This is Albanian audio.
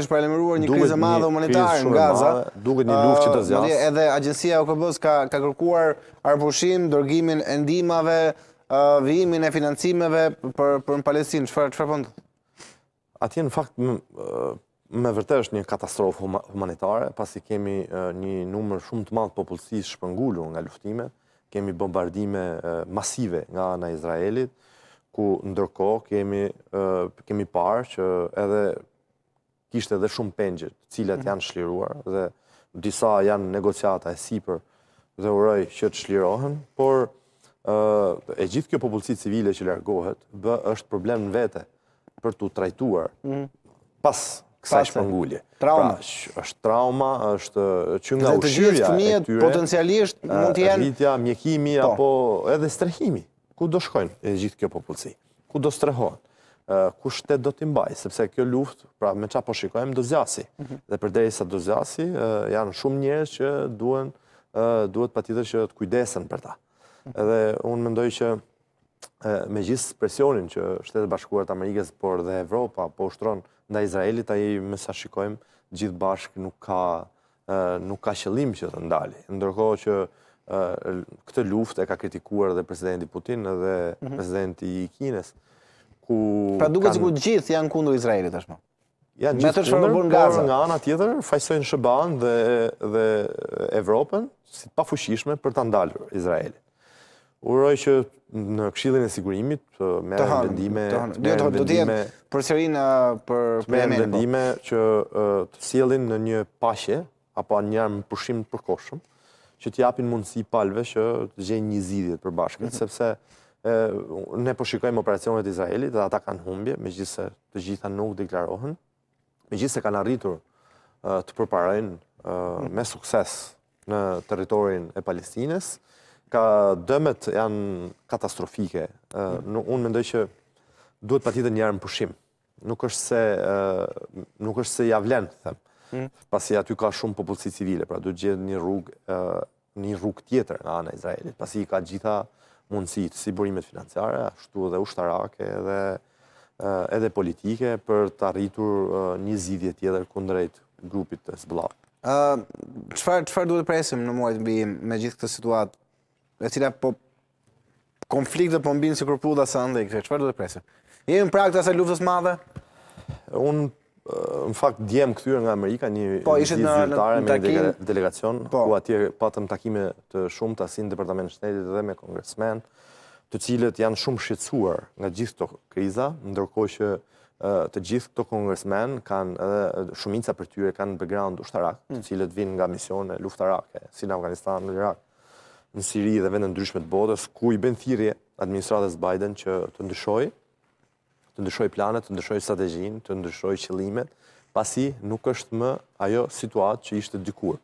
është paralemëruar një krizë madhe humanitare në Gaza. Duket një luftë që do Edhe agjencia OKB-s ka ka kërkuar arpushim, dërgimin e ndihmave, vijimin e financimeve për për në Palestinë. Çfarë çfarë po Atje në fakt me vërtet është një katastrofë humanitare, pasi kemi një numër shumë të madh popullsisë shpëngulur nga luftimet, kemi bombardime masive nga ana e Izraelit, ku ndërkohë kemi kemi parë që edhe kishte edhe shumë pengje, cilat mhm. janë shliruar dhe disa janë negociata e sipër dhe uroj që të shlirohen, por e gjithë kjo popullësi civile që largohet, bë është problem në vete për të trajtuar mhm. pas kësa shpëngullje. Trauma. Pra, është trauma, është që nga ushyrja e tyre, potencialisht mund t'jen... Rritja, mjekimi, po. apo edhe strehimi. Ku do shkojnë e gjithë kjo popullësi? Ku do strehojnë? ku shtet do t'i mbaj, sepse kjo luft, pra me qa po shikojmë, do zjasi. Mhm. Dhe për sa do zjasi, janë shumë njërës që duhet pa që të kujdesen për ta. Mhm. Dhe unë mendoj që me gjithë presionin që shtetë bashkuarët Amerikës, por dhe Evropa, po ushtron nda Izraelit, a i me sa shikojmë, gjithë bashkë nuk ka nuk ka qëllim që të ndali. Ndërkohë që këtë luft e ka kritikuar dhe presidenti Putin dhe mhm. presidenti Kines, ku Pra duke të kanë... gjithë janë kundër Izraelit tashmë. Ja gjithë të shfarë bën nga Gaza nga ana tjetër fajsojnë SHBA-n dhe dhe Evropën si të pafuqishme për ta ndalur Izraelin. Uroj që në Këshillin e Sigurimit të merren vendime të hanë, të jo, hanë, të uh, për po. vendime që uh, të sielin në një paqe apo një një mbushim të përkohshëm që të japin mundësi palëve që të gjejnë një zgjidhje të përbashkët mhm. sepse ne përshikojmë po operacionet Izraelit dhe ata kanë humbje, me gjithë se të gjitha nuk deklarohen, me gjithë se kanë arritur të përparen me sukses në teritorin e Palestines, ka dëmet janë katastrofike. Unë mendoj që duhet pa dhe njërë në pushim. Nuk është se javlen, them, mm. pasi aty ka shumë populsi civile, pra duhet gjithë një rrug tjetër nga anë e Izraelit, pasi ka gjitha mundësit, si burimet financiare, ashtu edhe ushtarake edhe edhe politike për të arritur një zidhje tjeder kundrejt grupit të zblak. Qëfar duhet presim në muajt mbi me gjithë këtë situatë? E cila po konflikt dhe po mbinë si kërpu dhe së ndekë, qëfar duhet presim? Jemi në prak të asaj luftës madhe? Unë në fakt djem këtyre nga Amerika një vizit po, zyrtare me një delegacion, po. ku atje patëm takime të shumë të asin Departament Shtetit dhe me kongresmen, të cilët janë shumë shqetsuar nga gjithë të kriza, ndërko që të gjithë këto kongresmen kanë edhe shumica për tyre kanë background ushtarak, të hmm. cilët vinë nga misione luftarake, si në Afganistan, në Irak, në Siri dhe vendë ndryshme të botës, ku i bënë thirje administratës Biden që të ndryshojë, të ndryshoj planet, të ndryshoj strategjin, të ndryshoj qëlimet, pasi nuk është më ajo situatë që ishte dykur.